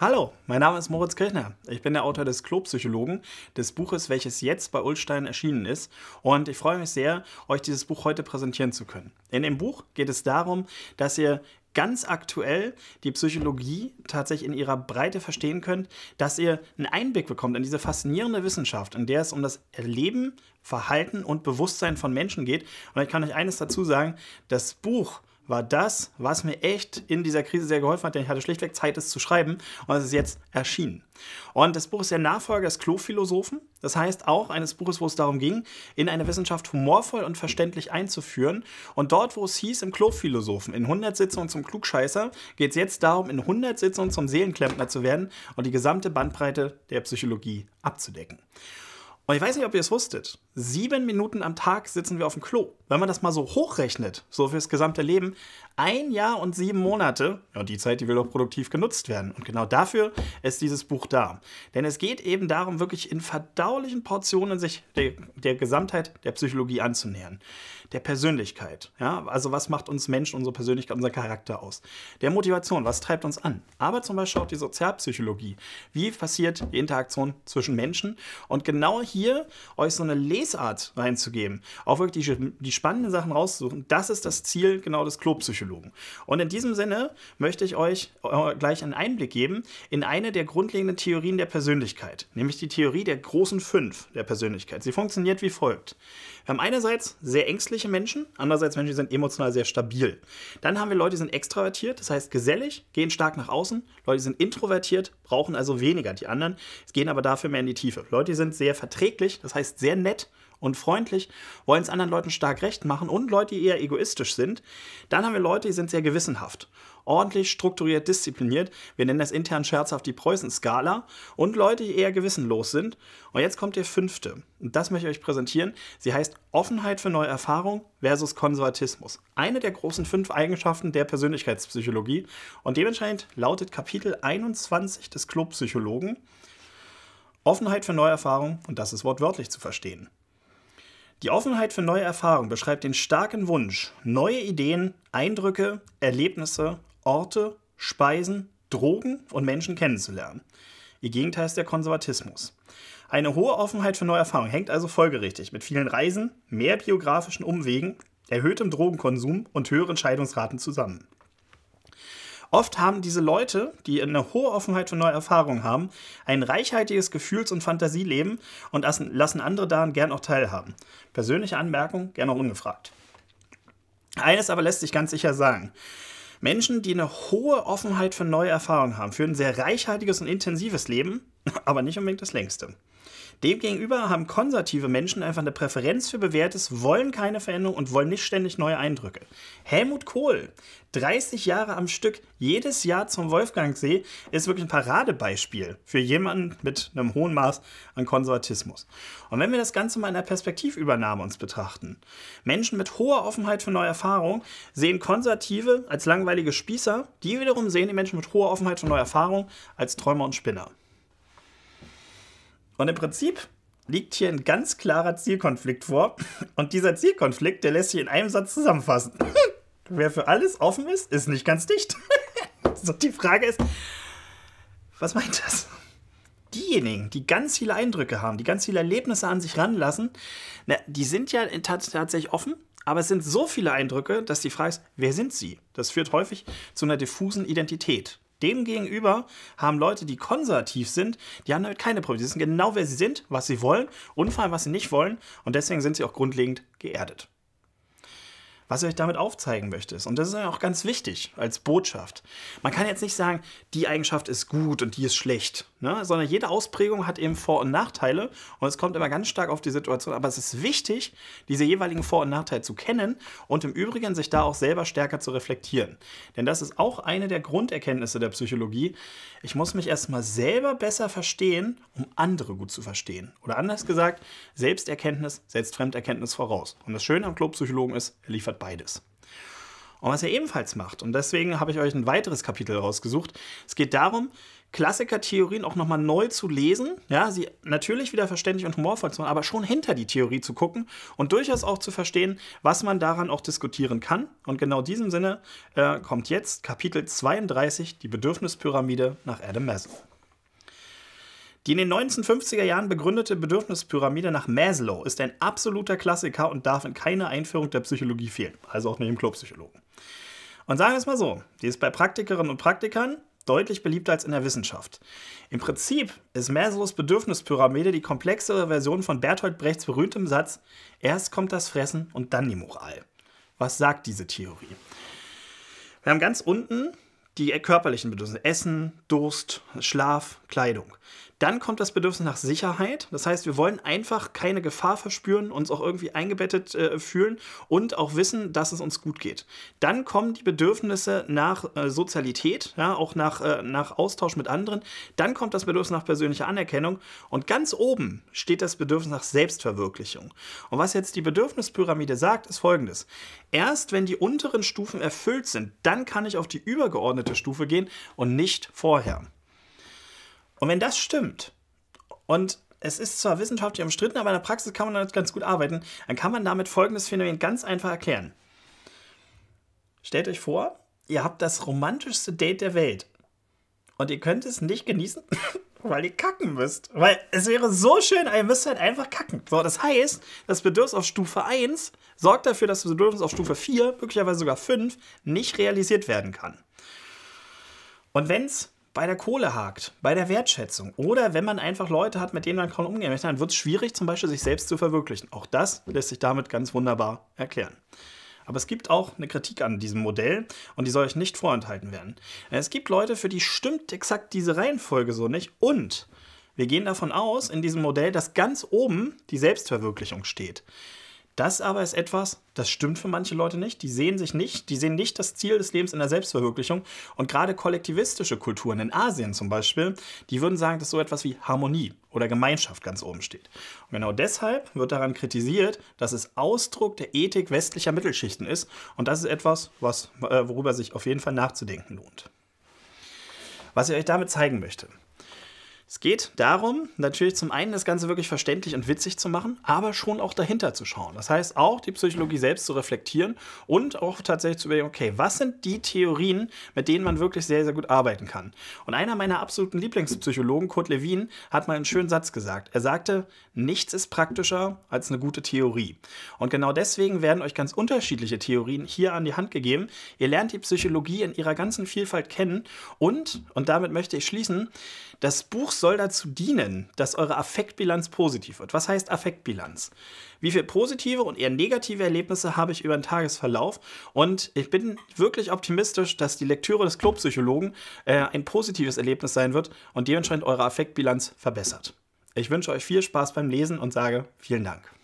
Hallo, mein Name ist Moritz Kirchner. Ich bin der Autor des Klopsychologen, des Buches, welches jetzt bei Ulstein erschienen ist. Und ich freue mich sehr, euch dieses Buch heute präsentieren zu können. In dem Buch geht es darum, dass ihr ganz aktuell die Psychologie tatsächlich in ihrer Breite verstehen könnt, dass ihr einen Einblick bekommt in diese faszinierende Wissenschaft, in der es um das Erleben, Verhalten und Bewusstsein von Menschen geht. Und ich kann euch eines dazu sagen, das Buch war das, was mir echt in dieser Krise sehr geholfen hat, denn ich hatte schlichtweg Zeit, es zu schreiben und es ist jetzt erschienen. Und das Buch ist der Nachfolger des Klophilosophen, das heißt auch eines Buches, wo es darum ging, in eine Wissenschaft humorvoll und verständlich einzuführen. Und dort, wo es hieß im Klophilosophen, in 100 Sitzungen zum Klugscheißer, geht es jetzt darum, in 100 Sitzungen zum Seelenklempner zu werden und die gesamte Bandbreite der Psychologie abzudecken. Und ich weiß nicht, ob ihr es wusstet. Sieben Minuten am Tag sitzen wir auf dem Klo. Wenn man das mal so hochrechnet, so fürs gesamte Leben, ein Jahr und sieben Monate, ja, die Zeit, die will doch produktiv genutzt werden. Und genau dafür ist dieses Buch da. Denn es geht eben darum, wirklich in verdaulichen Portionen sich der, der Gesamtheit der Psychologie anzunähern. Der Persönlichkeit. Ja? Also, was macht uns Menschen, unsere Persönlichkeit, unser Charakter aus? Der Motivation, was treibt uns an? Aber zum Beispiel auch die Sozialpsychologie. Wie passiert die Interaktion zwischen Menschen? Und genau hier hier euch so eine Lesart reinzugeben, auch wirklich die, die spannenden Sachen rauszusuchen. Das ist das Ziel genau des Klopsychologen. Und in diesem Sinne möchte ich euch äh, gleich einen Einblick geben in eine der grundlegenden Theorien der Persönlichkeit, nämlich die Theorie der großen Fünf der Persönlichkeit. Sie funktioniert wie folgt. Wir haben einerseits sehr ängstliche Menschen, andererseits Menschen, die sind emotional sehr stabil. Dann haben wir Leute, die sind extravertiert, das heißt gesellig, gehen stark nach außen. Leute, die sind introvertiert, brauchen also weniger die anderen. gehen aber dafür mehr in die Tiefe. Leute, die sind sehr verträglich, das heißt sehr nett, und freundlich, wollen es anderen Leuten stark recht machen und Leute, die eher egoistisch sind. Dann haben wir Leute, die sind sehr gewissenhaft, ordentlich, strukturiert, diszipliniert. Wir nennen das intern scherzhaft die Preußen-Skala. Und Leute, die eher gewissenlos sind. Und jetzt kommt der fünfte. Und das möchte ich euch präsentieren. Sie heißt Offenheit für neue Erfahrungen versus Konservatismus. Eine der großen fünf Eigenschaften der Persönlichkeitspsychologie. Und dementsprechend lautet Kapitel 21 des Clubpsychologen. Offenheit für Neuerfahrung und das ist wortwörtlich zu verstehen. Die Offenheit für neue Erfahrungen beschreibt den starken Wunsch, neue Ideen, Eindrücke, Erlebnisse, Orte, Speisen, Drogen und Menschen kennenzulernen. Ihr Gegenteil ist der Konservatismus. Eine hohe Offenheit für neue Erfahrungen hängt also folgerichtig mit vielen Reisen, mehr biografischen Umwegen, erhöhtem Drogenkonsum und höheren Scheidungsraten zusammen. Oft haben diese Leute, die eine hohe Offenheit für neue Erfahrungen haben, ein reichhaltiges Gefühls- und Fantasieleben und lassen andere daran gern auch teilhaben. Persönliche Anmerkung, gern auch ungefragt. Eines aber lässt sich ganz sicher sagen. Menschen, die eine hohe Offenheit für neue Erfahrungen haben, führen ein sehr reichhaltiges und intensives Leben, aber nicht unbedingt das längste. Demgegenüber haben konservative Menschen einfach eine Präferenz für Bewährtes, wollen keine Veränderung und wollen nicht ständig neue Eindrücke. Helmut Kohl, 30 Jahre am Stück, jedes Jahr zum Wolfgangsee, ist wirklich ein Paradebeispiel für jemanden mit einem hohen Maß an Konservatismus. Und wenn wir das Ganze mal in der Perspektivübernahme uns betrachten, Menschen mit hoher Offenheit für neue Erfahrungen sehen Konservative als langweilige Spießer, die wiederum sehen die Menschen mit hoher Offenheit für neue Erfahrungen als Träumer und Spinner. Und im Prinzip liegt hier ein ganz klarer Zielkonflikt vor. Und dieser Zielkonflikt, der lässt sich in einem Satz zusammenfassen. Wer für alles offen ist, ist nicht ganz dicht. so, die Frage ist, was meint das? Diejenigen, die ganz viele Eindrücke haben, die ganz viele Erlebnisse an sich ranlassen, na, die sind ja tatsächlich offen, aber es sind so viele Eindrücke, dass die Frage ist, wer sind sie? Das führt häufig zu einer diffusen Identität. Demgegenüber haben Leute, die konservativ sind, die haben damit keine Probleme. Sie wissen genau, wer sie sind, was sie wollen und vor allem, was sie nicht wollen. Und deswegen sind sie auch grundlegend geerdet. Was ich euch damit aufzeigen möchte, ist, und das ist ja auch ganz wichtig als Botschaft, man kann jetzt nicht sagen, die Eigenschaft ist gut und die ist schlecht ne? sondern jede Ausprägung hat eben Vor- und Nachteile und es kommt immer ganz stark auf die Situation. Aber es ist wichtig, diese jeweiligen Vor- und Nachteile zu kennen und im Übrigen sich da auch selber stärker zu reflektieren. Denn das ist auch eine der Grunderkenntnisse der Psychologie. Ich muss mich erstmal selber besser verstehen, um andere gut zu verstehen. Oder anders gesagt, Selbsterkenntnis, Selbstfremderkenntnis voraus. Und das Schöne am Clubpsychologen ist, er liefert beides. Und was er ebenfalls macht, und deswegen habe ich euch ein weiteres Kapitel rausgesucht, es geht darum, Klassikertheorien auch nochmal neu zu lesen, ja, sie natürlich wieder verständlich und humorvoll zu machen, aber schon hinter die Theorie zu gucken und durchaus auch zu verstehen, was man daran auch diskutieren kann. Und genau in diesem Sinne äh, kommt jetzt Kapitel 32, die Bedürfnispyramide nach Adam Maslow. Die in den 1950er Jahren begründete Bedürfnispyramide nach Maslow ist ein absoluter Klassiker und darf in keiner Einführung der Psychologie fehlen, also auch nicht im Clubpsychologen. Und sagen wir es mal so, die ist bei Praktikerinnen und Praktikern deutlich beliebter als in der Wissenschaft. Im Prinzip ist Maslows Bedürfnispyramide die komplexere Version von Bertolt Brechts berühmtem Satz: Erst kommt das Fressen und dann die Moral. Was sagt diese Theorie? Wir haben ganz unten die körperlichen Bedürfnisse: Essen, Durst, Schlaf, Kleidung. Dann kommt das Bedürfnis nach Sicherheit. Das heißt, wir wollen einfach keine Gefahr verspüren, uns auch irgendwie eingebettet äh, fühlen und auch wissen, dass es uns gut geht. Dann kommen die Bedürfnisse nach äh, Sozialität, ja, auch nach, äh, nach Austausch mit anderen. Dann kommt das Bedürfnis nach persönlicher Anerkennung. Und ganz oben steht das Bedürfnis nach Selbstverwirklichung. Und was jetzt die Bedürfnispyramide sagt, ist folgendes. Erst wenn die unteren Stufen erfüllt sind, dann kann ich auf die übergeordnete Stufe gehen und nicht vorher. Und wenn das stimmt und es ist zwar wissenschaftlich umstritten, aber in der Praxis kann man damit ganz gut arbeiten, dann kann man damit folgendes Phänomen ganz einfach erklären. Stellt euch vor, ihr habt das romantischste Date der Welt und ihr könnt es nicht genießen, weil ihr kacken müsst. Weil es wäre so schön, aber ihr müsst halt einfach kacken. So, das heißt, das Bedürfnis auf Stufe 1 sorgt dafür, dass das Bedürfnis auf Stufe 4, möglicherweise sogar 5, nicht realisiert werden kann. Und wenn es bei der Kohle hakt, bei der Wertschätzung oder wenn man einfach Leute hat, mit denen man kaum umgehen möchte, dann wird es schwierig, zum Beispiel sich selbst zu verwirklichen. Auch das lässt sich damit ganz wunderbar erklären. Aber es gibt auch eine Kritik an diesem Modell und die soll euch nicht vorenthalten werden. Es gibt Leute, für die stimmt exakt diese Reihenfolge so nicht und wir gehen davon aus in diesem Modell, dass ganz oben die Selbstverwirklichung steht. Das aber ist etwas, das stimmt für manche Leute nicht. Die sehen sich nicht, die sehen nicht das Ziel des Lebens in der Selbstverwirklichung. Und gerade kollektivistische Kulturen in Asien zum Beispiel, die würden sagen, dass so etwas wie Harmonie oder Gemeinschaft ganz oben steht. Und genau deshalb wird daran kritisiert, dass es Ausdruck der Ethik westlicher Mittelschichten ist. Und das ist etwas, was, äh, worüber sich auf jeden Fall nachzudenken lohnt. Was ich euch damit zeigen möchte, es geht darum, natürlich zum einen das Ganze wirklich verständlich und witzig zu machen, aber schon auch dahinter zu schauen. Das heißt, auch die Psychologie selbst zu reflektieren und auch tatsächlich zu überlegen, okay, was sind die Theorien, mit denen man wirklich sehr, sehr gut arbeiten kann? Und einer meiner absoluten Lieblingspsychologen, Kurt Lewin, hat mal einen schönen Satz gesagt. Er sagte, nichts ist praktischer als eine gute Theorie. Und genau deswegen werden euch ganz unterschiedliche Theorien hier an die Hand gegeben. Ihr lernt die Psychologie in ihrer ganzen Vielfalt kennen und, und damit möchte ich schließen, das Buch soll dazu dienen, dass eure Affektbilanz positiv wird. Was heißt Affektbilanz? Wie viele positive und eher negative Erlebnisse habe ich über den Tagesverlauf? Und ich bin wirklich optimistisch, dass die Lektüre des Klopsychologen äh, ein positives Erlebnis sein wird und dementsprechend eure Affektbilanz verbessert. Ich wünsche euch viel Spaß beim Lesen und sage vielen Dank.